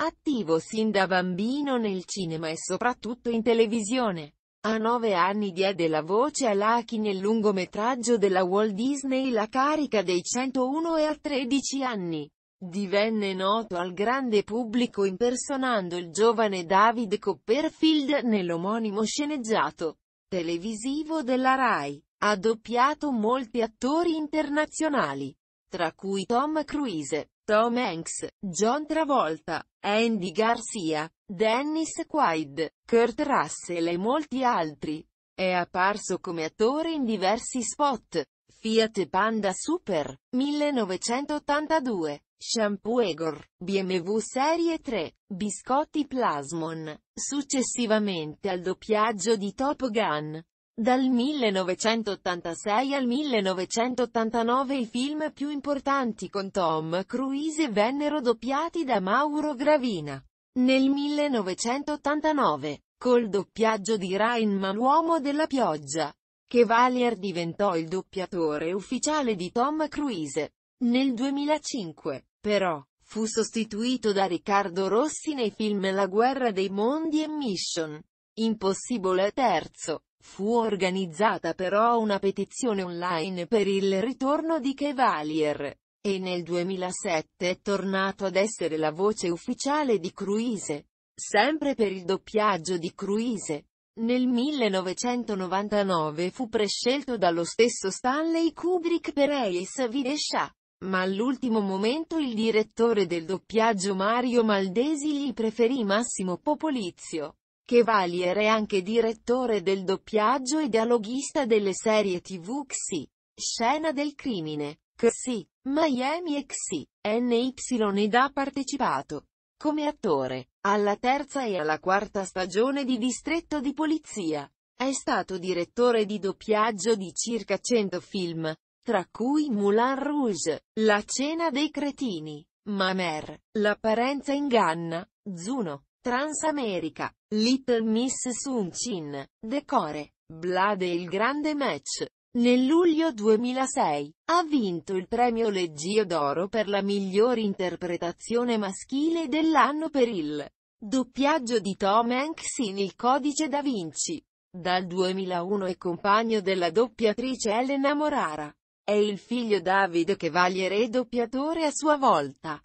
Attivo sin da bambino nel cinema e soprattutto in televisione. A nove anni diede la voce a Lucky nel lungometraggio della Walt Disney La carica dei 101 e a 13 anni. Divenne noto al grande pubblico impersonando il giovane David Copperfield nell'omonimo sceneggiato televisivo della Rai. Ha doppiato molti attori internazionali, tra cui Tom Cruise. Tom Hanks, John Travolta, Andy Garcia, Dennis Quaid, Kurt Russell e molti altri. È apparso come attore in diversi spot. Fiat Panda Super, 1982, Shampoo Egor, BMW Serie 3, Biscotti Plasmon, successivamente al doppiaggio di Top Gun. Dal 1986 al 1989 i film più importanti con Tom Cruise vennero doppiati da Mauro Gravina. Nel 1989, col doppiaggio di Rainman l'uomo della pioggia, Kevalier diventò il doppiatore ufficiale di Tom Cruise. Nel 2005, però, fu sostituito da Riccardo Rossi nei film La guerra dei mondi e Mission. Impossibile terzo. Fu organizzata però una petizione online per il ritorno di Cavalier, e nel 2007 è tornato ad essere la voce ufficiale di Cruise, sempre per il doppiaggio di Cruise. Nel 1999 fu prescelto dallo stesso Stanley Kubrick per Ace Videsha, ma all'ultimo momento il direttore del doppiaggio Mario Maldesi gli preferì Massimo Popolizio. Chevalier è anche direttore del doppiaggio e dialoghista delle serie tv XI, Scena del crimine, XI, Miami e XI, NY ed ha partecipato, come attore, alla terza e alla quarta stagione di Distretto di Polizia. È stato direttore di doppiaggio di circa 100 film, tra cui Moulin Rouge, La cena dei cretini, Mamer, L'apparenza inganna, Zuno. Transamerica, Little Miss Sun Chin, Decore, e il grande match. Nel luglio 2006, ha vinto il premio Leggio d'Oro per la miglior interpretazione maschile dell'anno per il doppiaggio di Tom Hanks in Il Codice da Vinci. Dal 2001 è compagno della doppiatrice Elena Morara. È il figlio Davide che Cavaliere doppiatore a sua volta.